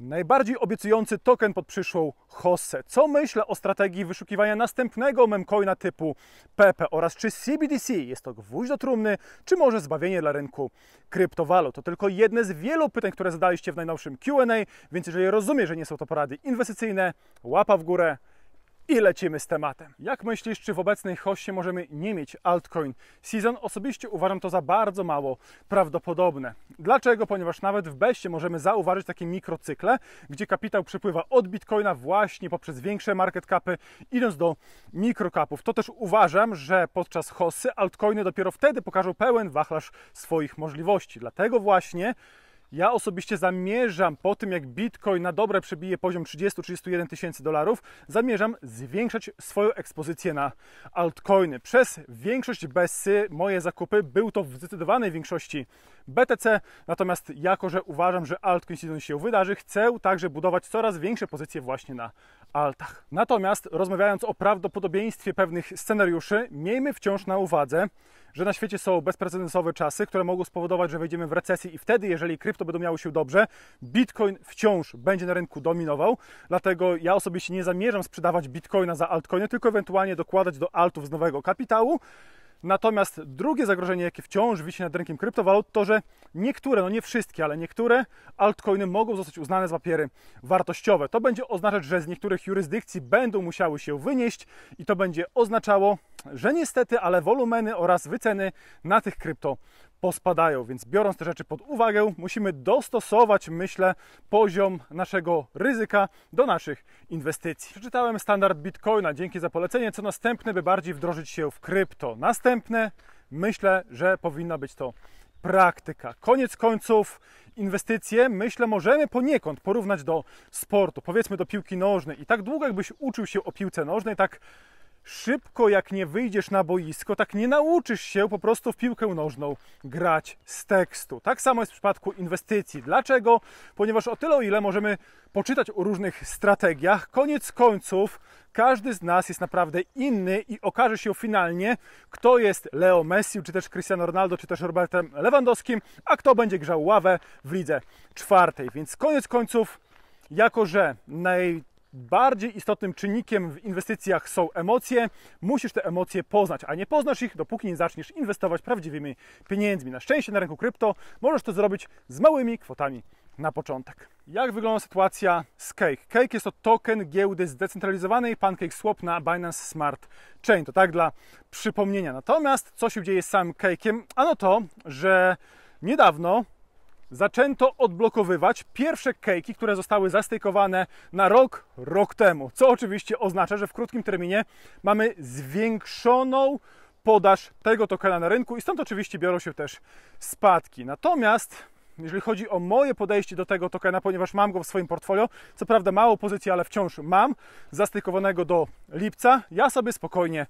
Najbardziej obiecujący token pod przyszłą HOSE. Co myślę o strategii wyszukiwania następnego memcoina typu Pepe oraz czy CBDC jest to gwóźdź do trumny, czy może zbawienie dla rynku kryptowalut? To tylko jedne z wielu pytań, które zadaliście w najnowszym Q&A, więc jeżeli rozumiem, że nie są to porady inwestycyjne, łapa w górę, i lecimy z tematem. Jak myślisz, czy w obecnej hoście możemy nie mieć altcoin season? Osobiście uważam to za bardzo mało prawdopodobne. Dlaczego? Ponieważ nawet w beście możemy zauważyć takie mikrocykle, gdzie kapitał przepływa od bitcoina właśnie poprzez większe market capy, idąc do mikrokapów. To też uważam, że podczas hossy altcoiny dopiero wtedy pokażą pełen wachlarz swoich możliwości. Dlatego właśnie ja osobiście zamierzam po tym, jak Bitcoin na dobre przebije poziom 30-31 tysięcy dolarów, zamierzam zwiększać swoją ekspozycję na altcoiny. Przez większość BESY moje zakupy był to w zdecydowanej większości BTC, natomiast jako, że uważam, że altcoin season się wydarzy, chcę także budować coraz większe pozycje właśnie na altach. Natomiast rozmawiając o prawdopodobieństwie pewnych scenariuszy, miejmy wciąż na uwadze, że na świecie są bezprecedensowe czasy, które mogą spowodować, że wejdziemy w recesję i wtedy, jeżeli krypto będą miały się dobrze, Bitcoin wciąż będzie na rynku dominował. Dlatego ja osobiście nie zamierzam sprzedawać Bitcoina za altcoiny, tylko ewentualnie dokładać do altów z nowego kapitału. Natomiast drugie zagrożenie, jakie wciąż wisi nad rynkiem kryptowalut, to że niektóre, no nie wszystkie, ale niektóre altcoiny mogą zostać uznane za papiery wartościowe. To będzie oznaczać, że z niektórych jurysdykcji będą musiały się wynieść i to będzie oznaczało, że niestety, ale wolumeny oraz wyceny na tych krypto pospadają. Więc biorąc te rzeczy pod uwagę, musimy dostosować, myślę, poziom naszego ryzyka do naszych inwestycji. Przeczytałem standard Bitcoina, dzięki za polecenie, co następne, by bardziej wdrożyć się w krypto. Następne, myślę, że powinna być to praktyka. Koniec końców inwestycje, myślę, możemy poniekąd porównać do sportu, powiedzmy do piłki nożnej. I tak długo, jakbyś uczył się o piłce nożnej, tak szybko jak nie wyjdziesz na boisko, tak nie nauczysz się po prostu w piłkę nożną grać z tekstu. Tak samo jest w przypadku inwestycji. Dlaczego? Ponieważ o tyle, o ile możemy poczytać o różnych strategiach, koniec końców każdy z nas jest naprawdę inny i okaże się finalnie, kto jest Leo Messi, czy też Cristiano Ronaldo, czy też Robertem Lewandowskim, a kto będzie grzał ławę w lidze czwartej. Więc koniec końców, jako że naj bardziej istotnym czynnikiem w inwestycjach są emocje. Musisz te emocje poznać, a nie poznasz ich, dopóki nie zaczniesz inwestować prawdziwymi pieniędzmi. Na szczęście na rynku krypto możesz to zrobić z małymi kwotami na początek. Jak wygląda sytuacja z Cake? Cake jest to token giełdy zdecentralizowanej Swap na Binance Smart Chain. To tak dla przypomnienia. Natomiast co się dzieje z samym Cake'iem? Ano to, że niedawno zaczęto odblokowywać pierwsze kejki, które zostały zastykowane na rok, rok temu. Co oczywiście oznacza, że w krótkim terminie mamy zwiększoną podaż tego tokena na rynku i stąd oczywiście biorą się też spadki. Natomiast jeżeli chodzi o moje podejście do tego tokena, ponieważ mam go w swoim portfolio, co prawda mało pozycji, ale wciąż mam, zastykowanego do lipca, ja sobie spokojnie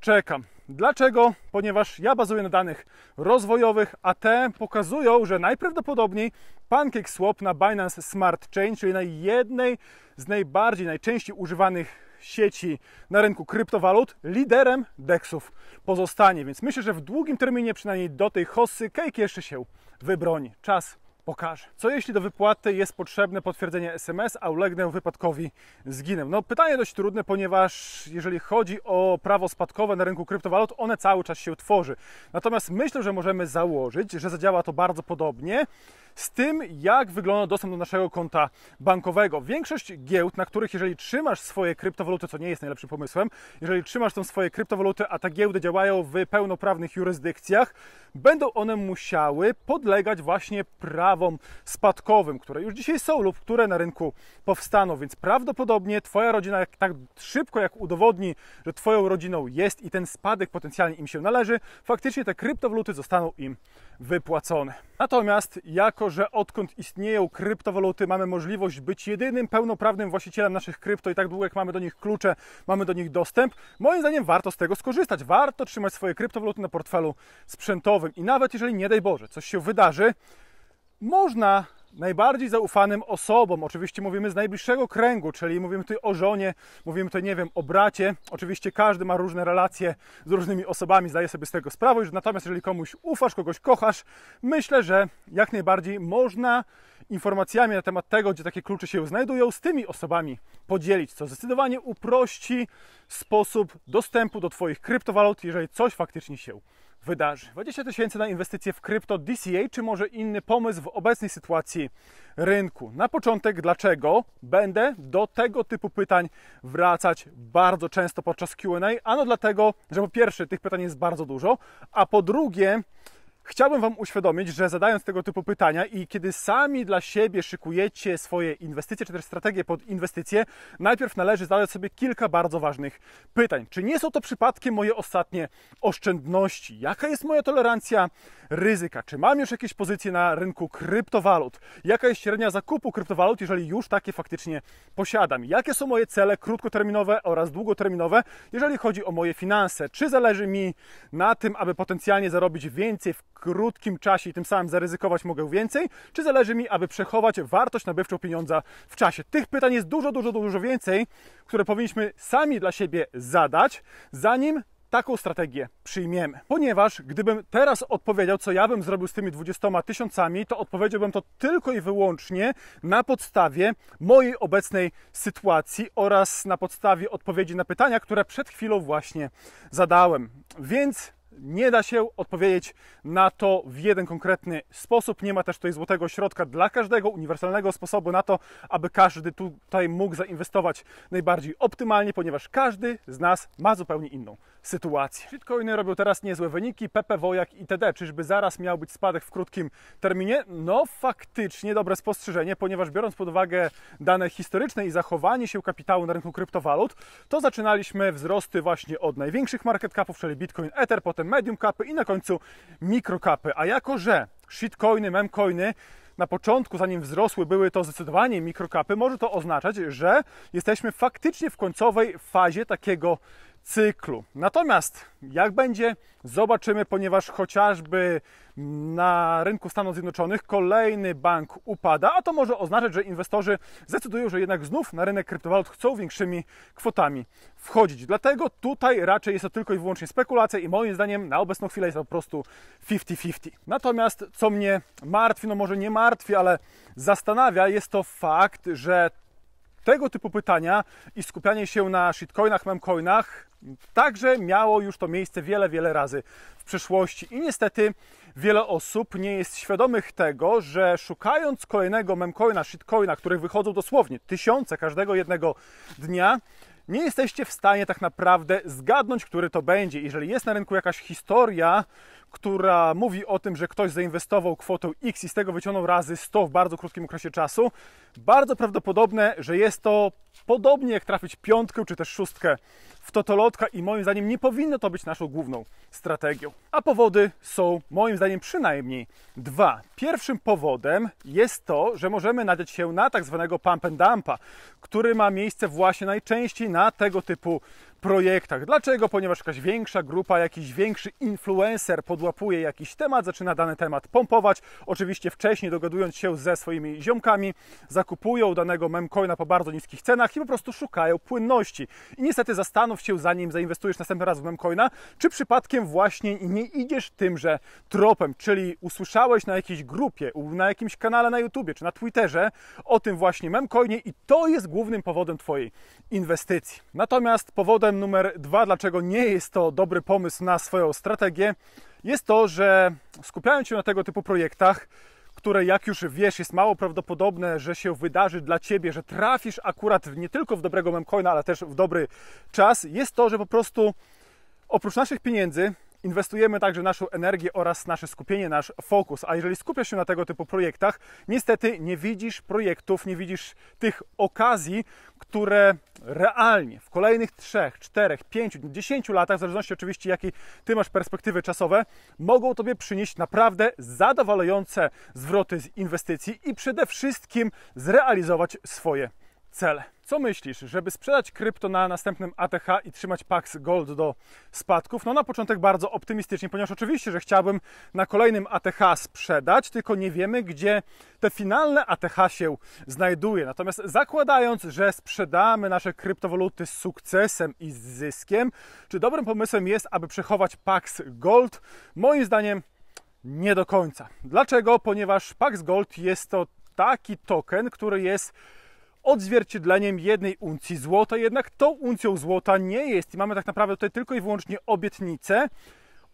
czekam. Dlaczego? Ponieważ ja bazuję na danych rozwojowych, a te pokazują, że najprawdopodobniej PancakeSwap na Binance Smart Chain, czyli na jednej z najbardziej, najczęściej używanych sieci na rynku kryptowalut, liderem DEXów pozostanie. Więc myślę, że w długim terminie, przynajmniej do tej hossy, cake jeszcze się wybroni. Czas pokażę. Co jeśli do wypłaty jest potrzebne potwierdzenie SMS, a ulegnę wypadkowi, zginę? No pytanie dość trudne, ponieważ jeżeli chodzi o prawo spadkowe na rynku kryptowalut, one cały czas się tworzy. Natomiast myślę, że możemy założyć, że zadziała to bardzo podobnie z tym, jak wygląda dostęp do naszego konta bankowego. Większość giełd, na których jeżeli trzymasz swoje kryptowaluty, co nie jest najlepszym pomysłem, jeżeli trzymasz tam swoje kryptowaluty, a te giełdy działają w pełnoprawnych jurysdykcjach, będą one musiały podlegać właśnie prawom spadkowym, które już dzisiaj są lub które na rynku powstaną, więc prawdopodobnie Twoja rodzina jak tak szybko jak udowodni, że Twoją rodziną jest i ten spadek potencjalnie im się należy, faktycznie te kryptowaluty zostaną im wypłacone. Natomiast jako że odkąd istnieją kryptowaluty, mamy możliwość być jedynym pełnoprawnym właścicielem naszych krypto i tak długo jak mamy do nich klucze, mamy do nich dostęp, moim zdaniem warto z tego skorzystać. Warto trzymać swoje kryptowaluty na portfelu sprzętowym i nawet jeżeli nie daj Boże, coś się wydarzy, można najbardziej zaufanym osobom. Oczywiście mówimy z najbliższego kręgu, czyli mówimy tutaj o żonie, mówimy tutaj, nie wiem, o bracie. Oczywiście każdy ma różne relacje z różnymi osobami, zdaje sobie z tego sprawę. Natomiast jeżeli komuś ufasz, kogoś kochasz, myślę, że jak najbardziej można informacjami na temat tego, gdzie takie klucze się znajdują, z tymi osobami podzielić, co zdecydowanie uprości sposób dostępu do Twoich kryptowalut, jeżeli coś faktycznie się wydarzy. 20 tysięcy na inwestycje w krypto DCA, czy może inny pomysł w obecnej sytuacji rynku? Na początek, dlaczego będę do tego typu pytań wracać bardzo często podczas QA? Ano dlatego, że po pierwsze, tych pytań jest bardzo dużo, a po drugie, Chciałbym Wam uświadomić, że zadając tego typu pytania i kiedy sami dla siebie szykujecie swoje inwestycje czy też strategie pod inwestycje, najpierw należy zadać sobie kilka bardzo ważnych pytań. Czy nie są to przypadkiem moje ostatnie oszczędności? Jaka jest moja tolerancja ryzyka? Czy mam już jakieś pozycje na rynku kryptowalut? Jaka jest średnia zakupu kryptowalut, jeżeli już takie faktycznie posiadam? Jakie są moje cele krótkoterminowe oraz długoterminowe, jeżeli chodzi o moje finanse? Czy zależy mi na tym, aby potencjalnie zarobić więcej w krótkim czasie i tym samym zaryzykować mogę więcej, czy zależy mi, aby przechować wartość nabywczą pieniądza w czasie? Tych pytań jest dużo, dużo, dużo więcej, które powinniśmy sami dla siebie zadać, zanim taką strategię przyjmiemy. Ponieważ gdybym teraz odpowiedział, co ja bym zrobił z tymi 20 tysiącami, to odpowiedziałbym to tylko i wyłącznie na podstawie mojej obecnej sytuacji oraz na podstawie odpowiedzi na pytania, które przed chwilą właśnie zadałem. Więc nie da się odpowiedzieć na to w jeden konkretny sposób. Nie ma też tutaj złotego środka dla każdego, uniwersalnego sposobu na to, aby każdy tutaj mógł zainwestować najbardziej optymalnie, ponieważ każdy z nas ma zupełnie inną sytuację. Shitcoiny robią teraz niezłe wyniki, Pepe Wojak itd. Czyżby zaraz miał być spadek w krótkim terminie? No faktycznie dobre spostrzeżenie, ponieważ biorąc pod uwagę dane historyczne i zachowanie się kapitału na rynku kryptowalut, to zaczynaliśmy wzrosty właśnie od największych market capów, czyli Bitcoin, Ether, potem medium capy i na końcu mikrokapy. A jako, że shitcoiny, memcoiny na początku, zanim wzrosły, były to zdecydowanie mikrokapy, może to oznaczać, że jesteśmy faktycznie w końcowej fazie takiego cyklu. Natomiast jak będzie, zobaczymy, ponieważ chociażby na rynku Stanów Zjednoczonych kolejny bank upada, a to może oznaczać, że inwestorzy zdecydują, że jednak znów na rynek kryptowalut chcą większymi kwotami wchodzić. Dlatego tutaj raczej jest to tylko i wyłącznie spekulacja i moim zdaniem na obecną chwilę jest to po prostu 50-50. Natomiast co mnie martwi, no może nie martwi, ale zastanawia, jest to fakt, że tego typu pytania i skupianie się na shitcoinach, memcoinach także miało już to miejsce wiele, wiele razy w przeszłości. I niestety wiele osób nie jest świadomych tego, że szukając kolejnego memcoina, shitcoina, których wychodzą dosłownie tysiące każdego jednego dnia, nie jesteście w stanie tak naprawdę zgadnąć, który to będzie. Jeżeli jest na rynku jakaś historia, która mówi o tym, że ktoś zainwestował kwotę X i z tego wyciągnął razy 100 w bardzo krótkim okresie czasu, bardzo prawdopodobne, że jest to podobnie jak trafić piątkę czy też szóstkę w totolotka i moim zdaniem nie powinno to być naszą główną strategią. A powody są moim zdaniem przynajmniej dwa. Pierwszym powodem jest to, że możemy nadać się na tak zwanego pump and dumpa, który ma miejsce właśnie najczęściej na tego typu projektach. Dlaczego? Ponieważ jakaś większa grupa, jakiś większy influencer podłapuje jakiś temat, zaczyna dany temat pompować, oczywiście wcześniej dogadując się ze swoimi ziomkami, zakładając kupują danego memcoina po bardzo niskich cenach i po prostu szukają płynności. I niestety zastanów się, zanim zainwestujesz następny raz w memcoina, czy przypadkiem właśnie nie idziesz tymże tropem, czyli usłyszałeś na jakiejś grupie, na jakimś kanale na YouTubie czy na Twitterze o tym właśnie memcoinie i to jest głównym powodem Twojej inwestycji. Natomiast powodem numer dwa, dlaczego nie jest to dobry pomysł na swoją strategię, jest to, że skupiając się na tego typu projektach, które jak już wiesz, jest mało prawdopodobne, że się wydarzy dla ciebie, że trafisz akurat nie tylko w dobrego memcoina, ale też w dobry czas, jest to, że po prostu oprócz naszych pieniędzy inwestujemy także naszą energię oraz nasze skupienie, nasz fokus. A jeżeli skupiasz się na tego typu projektach, niestety nie widzisz projektów, nie widzisz tych okazji, które realnie w kolejnych 3, 4, 5, 10 latach, w zależności oczywiście jakie ty masz perspektywy czasowe, mogą tobie przynieść naprawdę zadowalające zwroty z inwestycji i przede wszystkim zrealizować swoje cel. Co myślisz, żeby sprzedać krypto na następnym ATH i trzymać Pax Gold do spadków? No na początek bardzo optymistycznie, ponieważ oczywiście, że chciałbym na kolejnym ATH sprzedać, tylko nie wiemy, gdzie te finalne ATH się znajduje. Natomiast zakładając, że sprzedamy nasze kryptowaluty z sukcesem i z zyskiem, czy dobrym pomysłem jest, aby przechować Pax Gold? Moim zdaniem nie do końca. Dlaczego? Ponieważ Pax Gold jest to taki token, który jest odzwierciedleniem jednej uncji złota, jednak tą uncją złota nie jest. I mamy tak naprawdę tutaj tylko i wyłącznie obietnice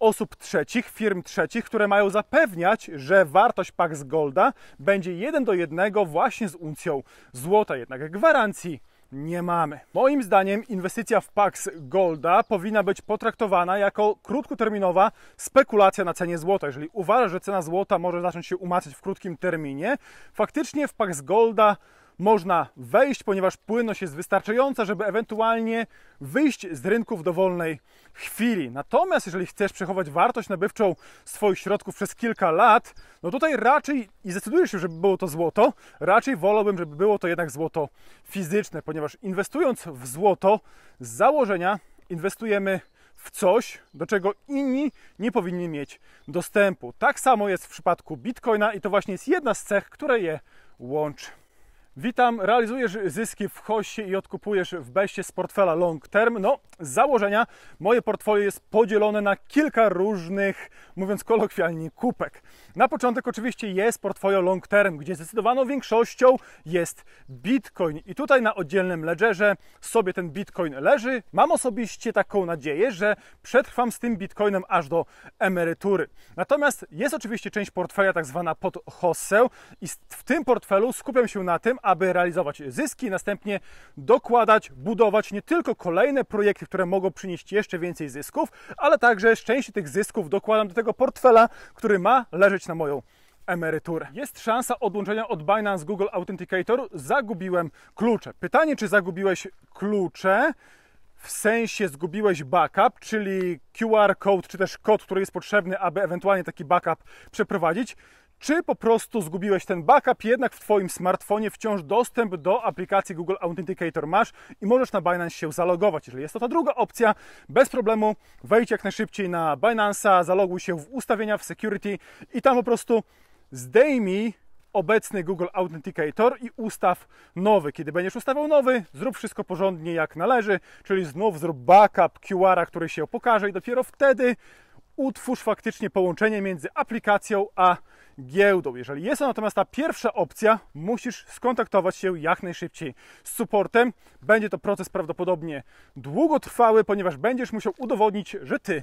osób trzecich, firm trzecich, które mają zapewniać, że wartość Pax Golda będzie 1 do 1 właśnie z uncją złota. Jednak gwarancji nie mamy. Moim zdaniem inwestycja w Pax Golda powinna być potraktowana jako krótkoterminowa spekulacja na cenie złota. Jeżeli uważasz, że cena złota może zacząć się umacniać w krótkim terminie, faktycznie w Pax Golda można wejść, ponieważ płynność jest wystarczająca, żeby ewentualnie wyjść z rynku w dowolnej chwili. Natomiast jeżeli chcesz przechować wartość nabywczą swoich środków przez kilka lat, no tutaj raczej i zdecydujesz się, żeby było to złoto, raczej wolałbym, żeby było to jednak złoto fizyczne, ponieważ inwestując w złoto z założenia inwestujemy w coś, do czego inni nie powinni mieć dostępu. Tak samo jest w przypadku bitcoina i to właśnie jest jedna z cech, które je łączy. Witam, realizujesz zyski w hoście i odkupujesz w beście z portfela long term. No, z założenia moje portfolio jest podzielone na kilka różnych, mówiąc kolokwialnie, kupek. Na początek oczywiście jest portfolio long term, gdzie zdecydowaną większością jest bitcoin. I tutaj na oddzielnym ledgerze sobie ten bitcoin leży. Mam osobiście taką nadzieję, że przetrwam z tym bitcoinem aż do emerytury. Natomiast jest oczywiście część portfela tak zwana pod hossę i w tym portfelu skupiam się na tym, aby realizować zyski, następnie dokładać, budować nie tylko kolejne projekty, które mogą przynieść jeszcze więcej zysków, ale także część tych zysków dokładam do tego portfela, który ma leżeć na moją emeryturę. Jest szansa odłączenia od Binance Google Authenticator. Zagubiłem klucze. Pytanie, czy zagubiłeś klucze? w sensie zgubiłeś backup, czyli QR code, czy też kod, który jest potrzebny, aby ewentualnie taki backup przeprowadzić, czy po prostu zgubiłeś ten backup, jednak w Twoim smartfonie wciąż dostęp do aplikacji Google Authenticator masz i możesz na Binance się zalogować. Jeżeli jest to ta druga opcja, bez problemu wejdź jak najszybciej na Binance'a, zaloguj się w ustawienia, w security i tam po prostu zdejmij obecny Google Authenticator i ustaw nowy. Kiedy będziesz ustawiał nowy, zrób wszystko porządnie jak należy, czyli znów zrób backup QR-a, który się pokaże i dopiero wtedy utwórz faktycznie połączenie między aplikacją a giełdą. Jeżeli jest to natomiast ta pierwsza opcja, musisz skontaktować się jak najszybciej z supportem. Będzie to proces prawdopodobnie długotrwały, ponieważ będziesz musiał udowodnić, że ty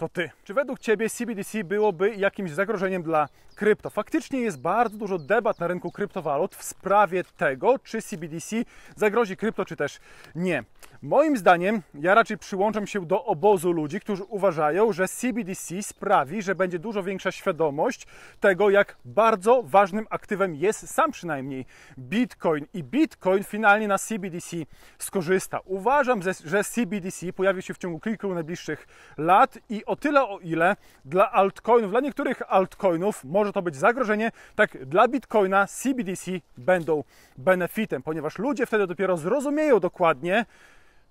to ty. Czy według ciebie CBDC byłoby jakimś zagrożeniem dla krypto? Faktycznie jest bardzo dużo debat na rynku kryptowalut w sprawie tego, czy CBDC zagrozi krypto, czy też nie. Moim zdaniem, ja raczej przyłączam się do obozu ludzi, którzy uważają, że CBDC sprawi, że będzie dużo większa świadomość tego, jak bardzo ważnym aktywem jest sam przynajmniej Bitcoin. I Bitcoin finalnie na CBDC skorzysta. Uważam, że CBDC pojawi się w ciągu kilku najbliższych lat i o tyle, o ile dla altcoinów, dla niektórych altcoinów może to być zagrożenie, tak dla Bitcoina CBDC będą benefitem, ponieważ ludzie wtedy dopiero zrozumieją dokładnie,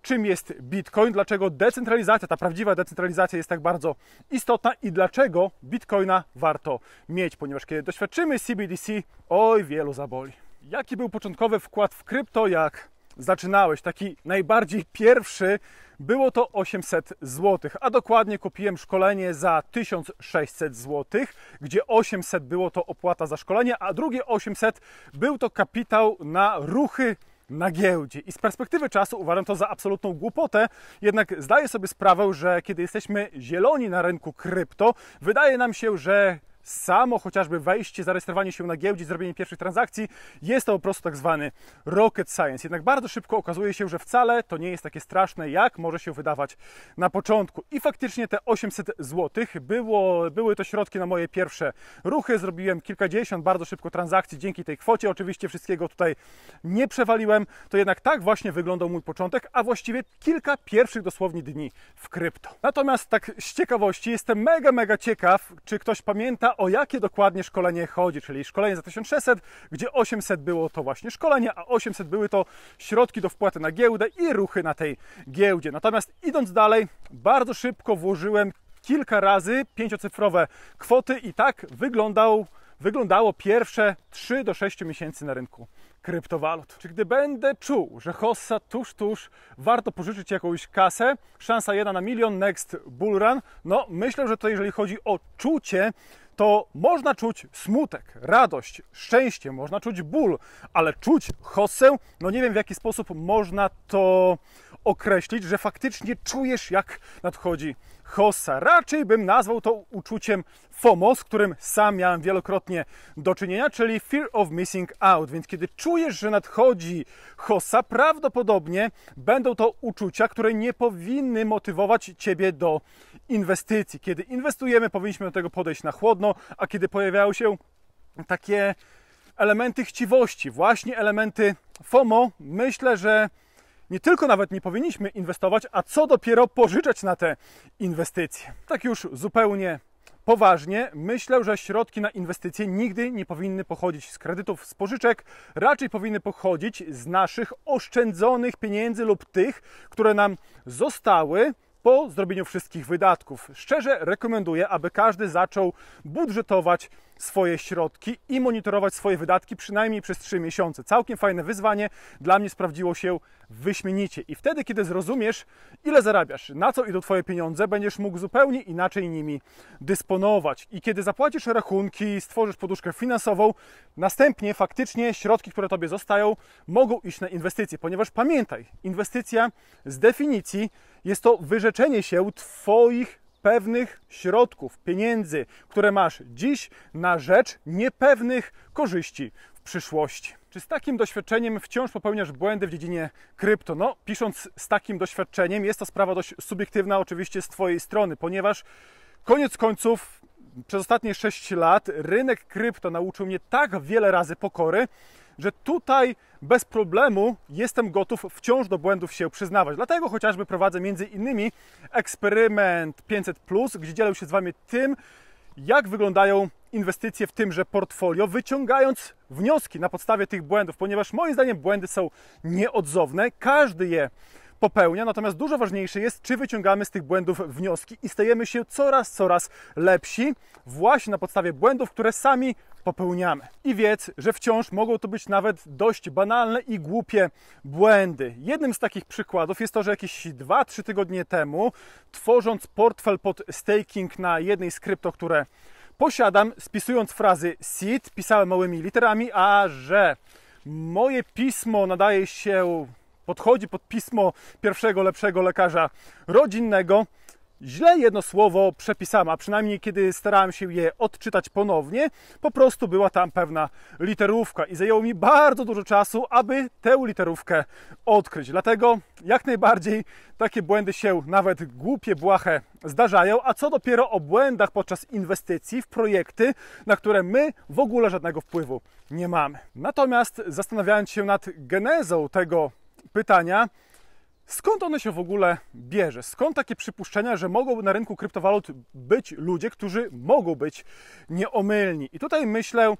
czym jest Bitcoin, dlaczego decentralizacja, ta prawdziwa decentralizacja jest tak bardzo istotna i dlaczego Bitcoina warto mieć, ponieważ kiedy doświadczymy CBDC, oj wielu zaboli. Jaki był początkowy wkład w krypto, jak zaczynałeś, taki najbardziej pierwszy, było to 800 zł, a dokładnie kupiłem szkolenie za 1600 zł, gdzie 800 było to opłata za szkolenie, a drugie 800 był to kapitał na ruchy na giełdzie. I z perspektywy czasu uważam to za absolutną głupotę, jednak zdaję sobie sprawę, że kiedy jesteśmy zieloni na rynku krypto, wydaje nam się, że samo chociażby wejście, zarejestrowanie się na giełdzie, zrobienie pierwszych transakcji, jest to po prostu tak zwany rocket science. Jednak bardzo szybko okazuje się, że wcale to nie jest takie straszne, jak może się wydawać na początku. I faktycznie te 800 zł było, były to środki na moje pierwsze ruchy. Zrobiłem kilkadziesiąt bardzo szybko transakcji dzięki tej kwocie. Oczywiście wszystkiego tutaj nie przewaliłem. To jednak tak właśnie wyglądał mój początek, a właściwie kilka pierwszych dosłownie dni w krypto. Natomiast tak z ciekawości jestem mega, mega ciekaw, czy ktoś pamięta, o jakie dokładnie szkolenie chodzi, czyli szkolenie za 1600, gdzie 800 było to właśnie szkolenie, a 800 były to środki do wpłaty na giełdę i ruchy na tej giełdzie. Natomiast idąc dalej, bardzo szybko włożyłem kilka razy pięciocyfrowe kwoty i tak wyglądał, wyglądało pierwsze 3 do 6 miesięcy na rynku kryptowalut. Czy gdy będę czuł, że hossa tuż, tuż, warto pożyczyć jakąś kasę, szansa 1 na milion, next bull run, no myślę, że to jeżeli chodzi o czucie, to można czuć smutek, radość, szczęście, można czuć ból, ale czuć hossę, no nie wiem w jaki sposób można to określić, że faktycznie czujesz, jak nadchodzi hossa. Raczej bym nazwał to uczuciem FOMO, z którym sam miałem wielokrotnie do czynienia, czyli Fear of Missing Out. Więc kiedy czujesz, że nadchodzi hossa, prawdopodobnie będą to uczucia, które nie powinny motywować Ciebie do inwestycji. Kiedy inwestujemy, powinniśmy do tego podejść na chłodno, a kiedy pojawiają się takie elementy chciwości, właśnie elementy FOMO, myślę, że nie tylko nawet nie powinniśmy inwestować, a co dopiero pożyczać na te inwestycje. Tak już zupełnie poważnie, myślę, że środki na inwestycje nigdy nie powinny pochodzić z kredytów, z pożyczek, raczej powinny pochodzić z naszych oszczędzonych pieniędzy lub tych, które nam zostały po zrobieniu wszystkich wydatków. Szczerze rekomenduję, aby każdy zaczął budżetować swoje środki i monitorować swoje wydatki przynajmniej przez 3 miesiące. Całkiem fajne wyzwanie, dla mnie sprawdziło się wyśmienicie. I wtedy, kiedy zrozumiesz, ile zarabiasz, na co idą Twoje pieniądze, będziesz mógł zupełnie inaczej nimi dysponować. I kiedy zapłacisz rachunki, stworzysz poduszkę finansową, następnie faktycznie środki, które Tobie zostają, mogą iść na inwestycje, ponieważ pamiętaj, inwestycja z definicji jest to wyrzeczenie się Twoich pewnych środków, pieniędzy, które masz dziś na rzecz niepewnych korzyści w przyszłości. Czy z takim doświadczeniem wciąż popełniasz błędy w dziedzinie krypto? No, pisząc z takim doświadczeniem, jest to sprawa dość subiektywna oczywiście z Twojej strony, ponieważ koniec końców przez ostatnie 6 lat rynek krypto nauczył mnie tak wiele razy pokory, że tutaj bez problemu jestem gotów wciąż do błędów się przyznawać. Dlatego chociażby prowadzę między innymi eksperyment 500, gdzie dzielę się z Wami tym, jak wyglądają inwestycje w tymże portfolio, wyciągając wnioski na podstawie tych błędów, ponieważ moim zdaniem błędy są nieodzowne, każdy je popełnia, natomiast dużo ważniejsze jest, czy wyciągamy z tych błędów wnioski i stajemy się coraz, coraz lepsi właśnie na podstawie błędów, które sami popełniamy. I wiedz, że wciąż mogą to być nawet dość banalne i głupie błędy. Jednym z takich przykładów jest to, że jakieś 2-3 tygodnie temu, tworząc portfel pod staking na jednej z krypto, które posiadam, spisując frazy seed, pisałem małymi literami, a że moje pismo nadaje się podchodzi pod pismo pierwszego lepszego lekarza rodzinnego. Źle jedno słowo przepisałem, a przynajmniej kiedy starałem się je odczytać ponownie, po prostu była tam pewna literówka i zajęło mi bardzo dużo czasu, aby tę literówkę odkryć. Dlatego jak najbardziej takie błędy się nawet głupie, błahe zdarzają, a co dopiero o błędach podczas inwestycji w projekty, na które my w ogóle żadnego wpływu nie mamy. Natomiast zastanawiając się nad genezą tego pytania, skąd one się w ogóle bierze? Skąd takie przypuszczenia, że mogą na rynku kryptowalut być ludzie, którzy mogą być nieomylni? I tutaj myślę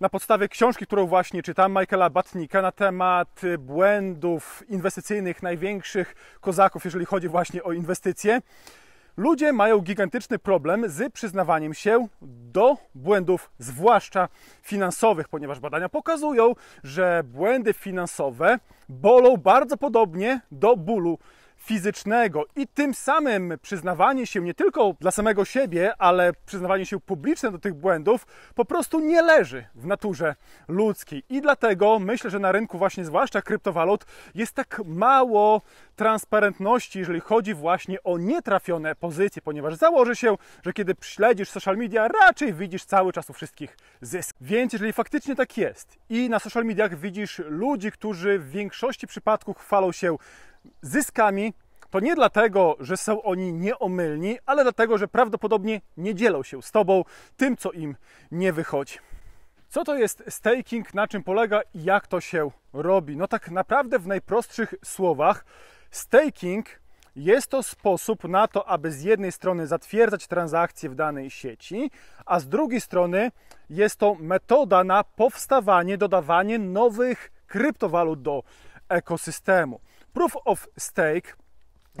na podstawie książki, którą właśnie czytam, Michaela Batnika na temat błędów inwestycyjnych największych kozaków, jeżeli chodzi właśnie o inwestycje. Ludzie mają gigantyczny problem z przyznawaniem się do błędów, zwłaszcza finansowych, ponieważ badania pokazują, że błędy finansowe bolą bardzo podobnie do bólu fizycznego i tym samym przyznawanie się nie tylko dla samego siebie, ale przyznawanie się publiczne do tych błędów po prostu nie leży w naturze ludzkiej. I dlatego myślę, że na rynku właśnie zwłaszcza kryptowalut jest tak mało transparentności, jeżeli chodzi właśnie o nietrafione pozycje, ponieważ założy się, że kiedy śledzisz social media, raczej widzisz cały czas u wszystkich zysk. Więc jeżeli faktycznie tak jest i na social mediach widzisz ludzi, którzy w większości przypadków chwalą się zyskami, to nie dlatego, że są oni nieomylni, ale dlatego, że prawdopodobnie nie dzielą się z tobą tym, co im nie wychodzi. Co to jest staking, na czym polega i jak to się robi? No tak naprawdę w najprostszych słowach staking jest to sposób na to, aby z jednej strony zatwierdzać transakcje w danej sieci, a z drugiej strony jest to metoda na powstawanie, dodawanie nowych kryptowalut do ekosystemu. Proof of Stake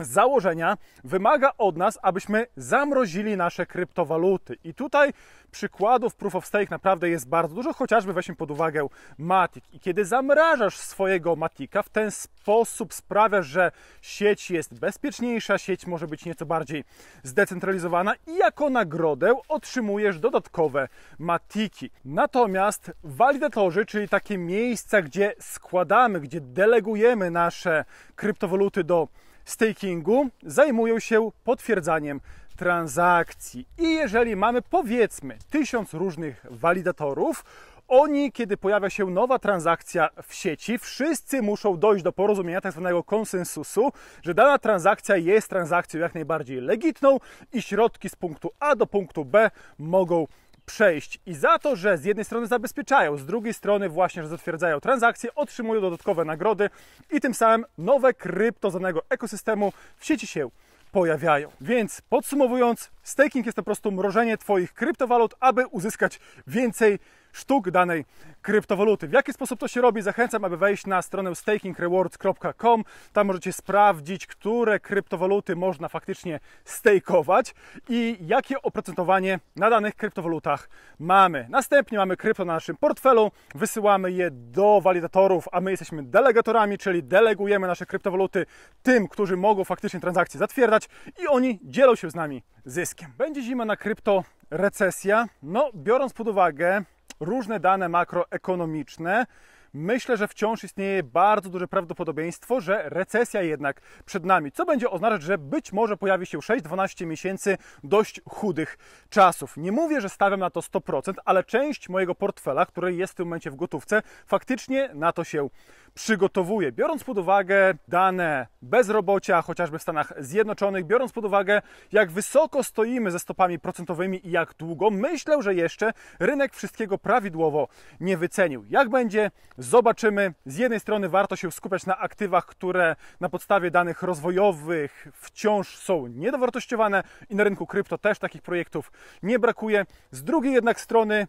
z założenia wymaga od nas, abyśmy zamrozili nasze kryptowaluty. I tutaj przykładów proof of stake naprawdę jest bardzo dużo, chociażby weźmy pod uwagę Matic. I kiedy zamrażasz swojego Matika, w ten sposób sprawiasz, że sieć jest bezpieczniejsza, sieć może być nieco bardziej zdecentralizowana i jako nagrodę otrzymujesz dodatkowe Matiki. Natomiast walidatorzy, czyli takie miejsca, gdzie składamy, gdzie delegujemy nasze kryptowaluty do stakingu zajmują się potwierdzaniem transakcji. I jeżeli mamy powiedzmy tysiąc różnych walidatorów, oni, kiedy pojawia się nowa transakcja w sieci, wszyscy muszą dojść do porozumienia, tak zwanego konsensusu, że dana transakcja jest transakcją jak najbardziej legitną i środki z punktu A do punktu B mogą przejść. I za to, że z jednej strony zabezpieczają, z drugiej strony właśnie, że zatwierdzają transakcje, otrzymują dodatkowe nagrody i tym samym nowe krypto danego ekosystemu w sieci się pojawiają. Więc podsumowując, staking jest to po prostu mrożenie Twoich kryptowalut, aby uzyskać więcej sztuk danej kryptowaluty. W jaki sposób to się robi? Zachęcam, aby wejść na stronę stakingrewards.com. Tam możecie sprawdzić, które kryptowaluty można faktycznie stakeować i jakie oprocentowanie na danych kryptowalutach mamy. Następnie mamy krypto na naszym portfelu, wysyłamy je do walidatorów, a my jesteśmy delegatorami, czyli delegujemy nasze kryptowaluty tym, którzy mogą faktycznie transakcje zatwierdzać i oni dzielą się z nami zyskiem. Będzie zima na krypto recesja. No, biorąc pod uwagę różne dane makroekonomiczne, myślę, że wciąż istnieje bardzo duże prawdopodobieństwo, że recesja jednak przed nami, co będzie oznaczać, że być może pojawi się 6-12 miesięcy dość chudych czasów. Nie mówię, że stawiam na to 100%, ale część mojego portfela, który jest w tym momencie w gotówce, faktycznie na to się przygotowuje. Biorąc pod uwagę dane bezrobocia, chociażby w Stanach Zjednoczonych, biorąc pod uwagę, jak wysoko stoimy ze stopami procentowymi i jak długo, myślę, że jeszcze rynek wszystkiego prawidłowo nie wycenił. Jak będzie Zobaczymy. Z jednej strony warto się skupiać na aktywach, które na podstawie danych rozwojowych wciąż są niedowartościowane i na rynku krypto też takich projektów nie brakuje. Z drugiej jednak strony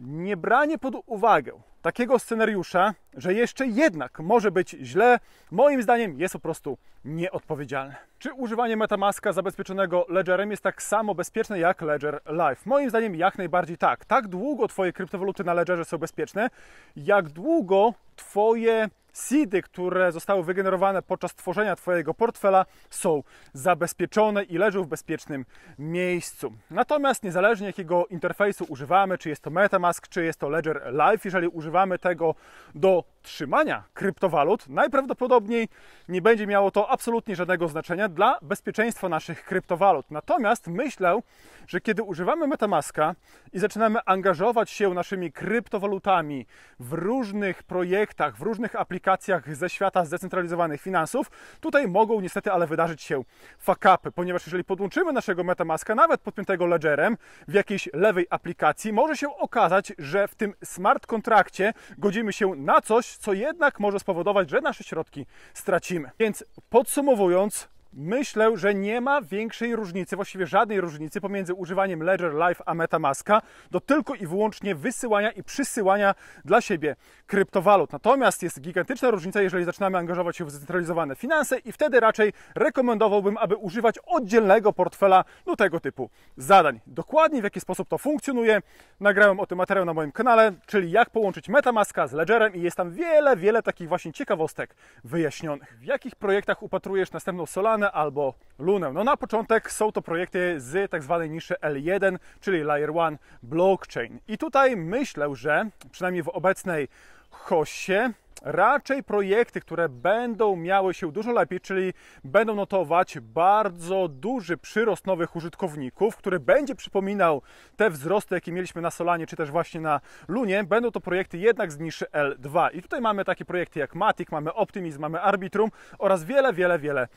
niebranie pod uwagę takiego scenariusza, że jeszcze jednak może być źle, moim zdaniem jest po prostu nieodpowiedzialne. Czy używanie MetaMaska zabezpieczonego Ledgerem jest tak samo bezpieczne jak Ledger Live? Moim zdaniem jak najbardziej tak. Tak długo Twoje kryptowaluty na Ledgerze są bezpieczne, jak długo Twoje Seedy, które zostały wygenerowane podczas tworzenia Twojego portfela, są zabezpieczone i leżą w bezpiecznym miejscu. Natomiast niezależnie jakiego interfejsu używamy, czy jest to MetaMask, czy jest to Ledger Live, jeżeli używamy tego do trzymania kryptowalut, najprawdopodobniej nie będzie miało to absolutnie żadnego znaczenia dla bezpieczeństwa naszych kryptowalut. Natomiast myślę, że kiedy używamy MetaMaska i zaczynamy angażować się naszymi kryptowalutami w różnych projektach, w różnych aplikacjach, aplikacjach ze świata zdecentralizowanych finansów, tutaj mogą niestety ale wydarzyć się fakapy, ponieważ jeżeli podłączymy naszego MetaMaska, nawet podpiętego Ledgerem, w jakiejś lewej aplikacji, może się okazać, że w tym smart kontrakcie godzimy się na coś, co jednak może spowodować, że nasze środki stracimy. Więc podsumowując, Myślę, że nie ma większej różnicy, właściwie żadnej różnicy pomiędzy używaniem Ledger Live a MetaMaska do tylko i wyłącznie wysyłania i przysyłania dla siebie kryptowalut. Natomiast jest gigantyczna różnica, jeżeli zaczynamy angażować się w zcentralizowane finanse i wtedy raczej rekomendowałbym, aby używać oddzielnego portfela do no tego typu zadań. Dokładnie w jaki sposób to funkcjonuje, nagrałem o tym materiał na moim kanale, czyli jak połączyć MetaMaska z Ledgerem i jest tam wiele, wiele takich właśnie ciekawostek wyjaśnionych. W jakich projektach upatrujesz następną Solanę? albo Lunę. No na początek są to projekty z tak zwanej niszy L1, czyli Layer 1 Blockchain. I tutaj myślę, że przynajmniej w obecnej HOSie raczej projekty, które będą miały się dużo lepiej, czyli będą notować bardzo duży przyrost nowych użytkowników, który będzie przypominał te wzrosty, jakie mieliśmy na Solanie, czy też właśnie na Lunie, będą to projekty jednak z niszy L2. I tutaj mamy takie projekty jak Matic, mamy Optimism, mamy Arbitrum oraz wiele, wiele, wiele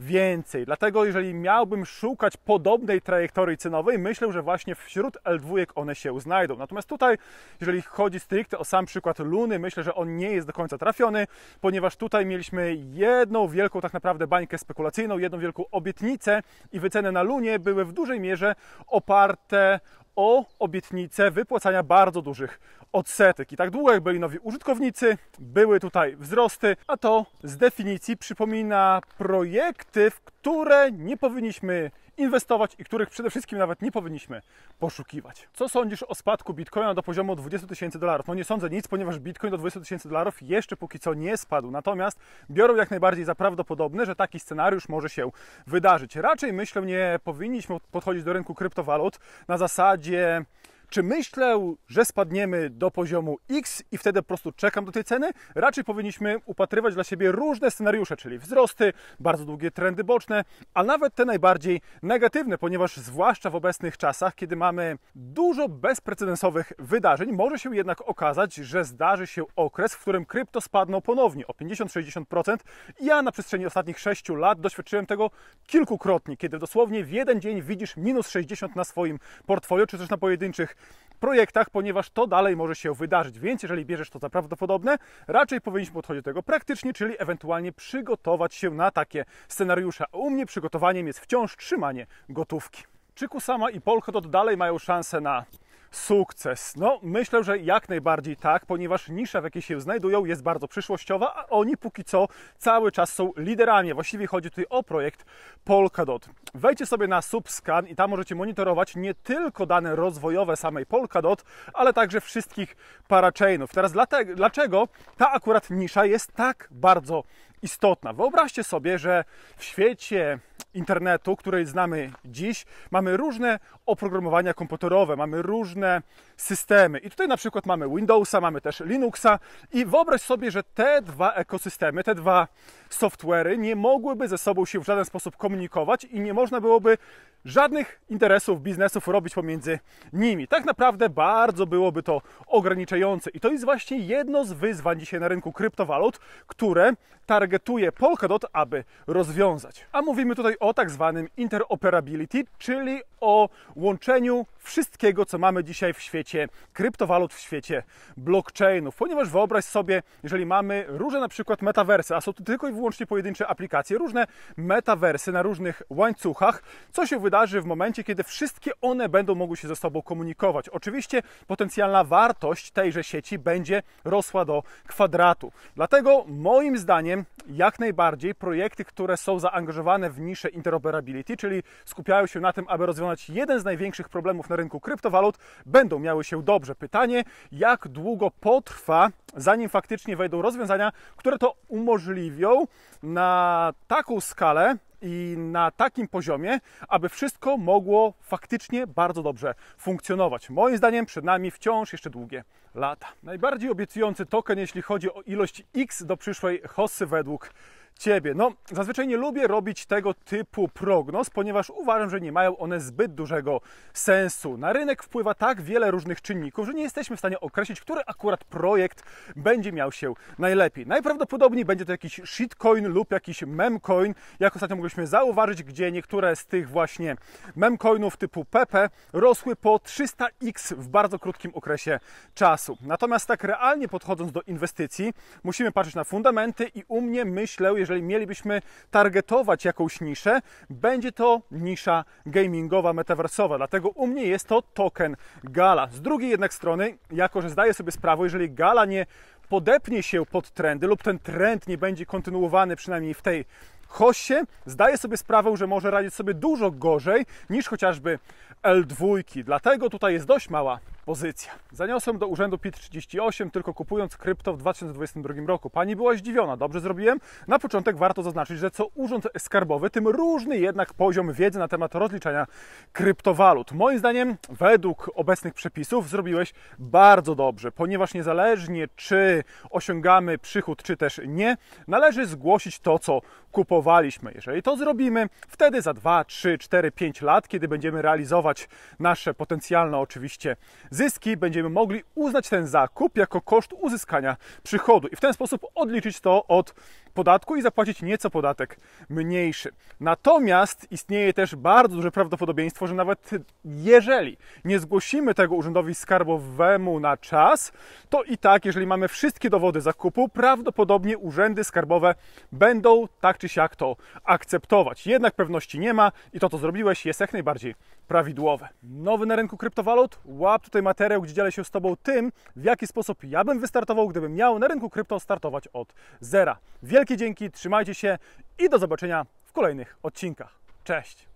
więcej. Dlatego jeżeli miałbym szukać podobnej trajektorii cenowej, myślę, że właśnie wśród L2 one się znajdą. Natomiast tutaj, jeżeli chodzi stricte o sam przykład Luny, myślę, że on nie jest do końca trafiony, ponieważ tutaj mieliśmy jedną wielką tak naprawdę bańkę spekulacyjną, jedną wielką obietnicę i wyceny na Lunie były w dużej mierze oparte o obietnicę wypłacania bardzo dużych odsetek. I tak długo jak byli nowi użytkownicy, były tutaj wzrosty, a to z definicji przypomina projekty, w które nie powinniśmy inwestować i których przede wszystkim nawet nie powinniśmy poszukiwać. Co sądzisz o spadku bitcoina do poziomu 20 tysięcy dolarów? No nie sądzę nic, ponieważ bitcoin do 20 tysięcy dolarów jeszcze póki co nie spadł. Natomiast biorą jak najbardziej za prawdopodobne, że taki scenariusz może się wydarzyć. Raczej myślę, nie powinniśmy podchodzić do rynku kryptowalut na zasadzie czy myślę, że spadniemy do poziomu X i wtedy po prostu czekam do tej ceny? Raczej powinniśmy upatrywać dla siebie różne scenariusze, czyli wzrosty, bardzo długie trendy boczne, a nawet te najbardziej negatywne, ponieważ zwłaszcza w obecnych czasach, kiedy mamy dużo bezprecedensowych wydarzeń, może się jednak okazać, że zdarzy się okres, w którym krypto spadną ponownie o 50-60%. Ja na przestrzeni ostatnich 6 lat doświadczyłem tego kilkukrotnie, kiedy dosłownie w jeden dzień widzisz minus 60 na swoim portfolio, czy też na pojedynczych projektach, ponieważ to dalej może się wydarzyć. Więc jeżeli bierzesz to za prawdopodobne, raczej powinniśmy podchodzić do tego praktycznie, czyli ewentualnie przygotować się na takie scenariusze. A u mnie przygotowaniem jest wciąż trzymanie gotówki. Czy Kusama i Polkadot dalej mają szansę na sukces? No, myślę, że jak najbardziej tak, ponieważ nisza, w jakiej się znajdują, jest bardzo przyszłościowa, a oni póki co cały czas są liderami. Właściwie chodzi tutaj o projekt Polkadot. Wejdźcie sobie na Subscan i tam możecie monitorować nie tylko dane rozwojowe samej Polkadot, ale także wszystkich parachainów. Teraz dlatego, dlaczego ta akurat nisza jest tak bardzo istotna. Wyobraźcie sobie, że w świecie internetu, który znamy dziś, mamy różne oprogramowania komputerowe, mamy różne systemy. I tutaj na przykład mamy Windowsa, mamy też Linuxa i wyobraź sobie, że te dwa ekosystemy, te dwa software'y nie mogłyby ze sobą się w żaden sposób komunikować i nie można byłoby żadnych interesów, biznesów robić pomiędzy nimi. Tak naprawdę bardzo byłoby to ograniczające i to jest właśnie jedno z wyzwań dzisiaj na rynku kryptowalut, które targetuje Polkadot, aby rozwiązać. A mówimy tutaj o tak zwanym interoperability, czyli o łączeniu wszystkiego, co mamy dzisiaj w świecie kryptowalut, w świecie blockchainów. Ponieważ wyobraź sobie, jeżeli mamy różne na przykład metawersy, a są to tylko i wyłącznie pojedyncze aplikacje, różne metawersy na różnych łańcuchach, co się wydarzy w momencie, kiedy wszystkie one będą mogły się ze sobą komunikować. Oczywiście potencjalna wartość tejże sieci będzie rosła do kwadratu. Dlatego moim zdaniem jak najbardziej projekty, które są zaangażowane w niszę interoperability, czyli skupiają się na tym, aby rozwiązać jeden z największych problemów na rynku kryptowalut będą miały się dobrze. Pytanie, jak długo potrwa, zanim faktycznie wejdą rozwiązania, które to umożliwią na taką skalę, i na takim poziomie, aby wszystko mogło faktycznie bardzo dobrze funkcjonować. Moim zdaniem przed nami wciąż jeszcze długie lata. Najbardziej obiecujący token, jeśli chodzi o ilość X do przyszłej hossy według Ciebie. No, zazwyczaj nie lubię robić tego typu prognoz, ponieważ uważam, że nie mają one zbyt dużego sensu. Na rynek wpływa tak wiele różnych czynników, że nie jesteśmy w stanie określić, który akurat projekt będzie miał się najlepiej. Najprawdopodobniej będzie to jakiś shitcoin lub jakiś memcoin, jak ostatnio mogliśmy zauważyć, gdzie niektóre z tych właśnie memcoinów typu Pepe rosły po 300x w bardzo krótkim okresie czasu. Natomiast tak realnie podchodząc do inwestycji, musimy patrzeć na fundamenty i u mnie myślę, jeżeli jeżeli mielibyśmy targetować jakąś niszę, będzie to nisza gamingowa, metaversowa. Dlatego u mnie jest to token Gala. Z drugiej jednak strony, jako że zdaję sobie sprawę, jeżeli Gala nie podepnie się pod trendy lub ten trend nie będzie kontynuowany przynajmniej w tej Hoście zdaje sobie sprawę, że może radzić sobie dużo gorzej niż chociażby L2. Dlatego tutaj jest dość mała pozycja. Zaniosłem do urzędu PIT-38 tylko kupując krypto w 2022 roku. Pani była zdziwiona, dobrze zrobiłem? Na początek warto zaznaczyć, że co urząd skarbowy, tym różny jednak poziom wiedzy na temat rozliczania kryptowalut. Moim zdaniem, według obecnych przepisów, zrobiłeś bardzo dobrze, ponieważ niezależnie czy osiągamy przychód, czy też nie, należy zgłosić to, co kupowałeś planowaliśmy. Jeżeli to zrobimy, wtedy za 2, 3, 4, 5 lat, kiedy będziemy realizować nasze potencjalne oczywiście zyski, będziemy mogli uznać ten zakup jako koszt uzyskania przychodu i w ten sposób odliczyć to od podatku i zapłacić nieco podatek mniejszy. Natomiast istnieje też bardzo duże prawdopodobieństwo, że nawet jeżeli nie zgłosimy tego urzędowi skarbowemu na czas, to i tak, jeżeli mamy wszystkie dowody zakupu, prawdopodobnie urzędy skarbowe będą tak czy siak to akceptować. Jednak pewności nie ma i to, co zrobiłeś, jest jak najbardziej prawidłowe. Nowy na rynku kryptowalut? Łap tutaj materiał, gdzie dzielę się z Tobą tym, w jaki sposób ja bym wystartował, gdybym miał na rynku krypto startować od zera. Wielkie dzięki, trzymajcie się i do zobaczenia w kolejnych odcinkach. Cześć!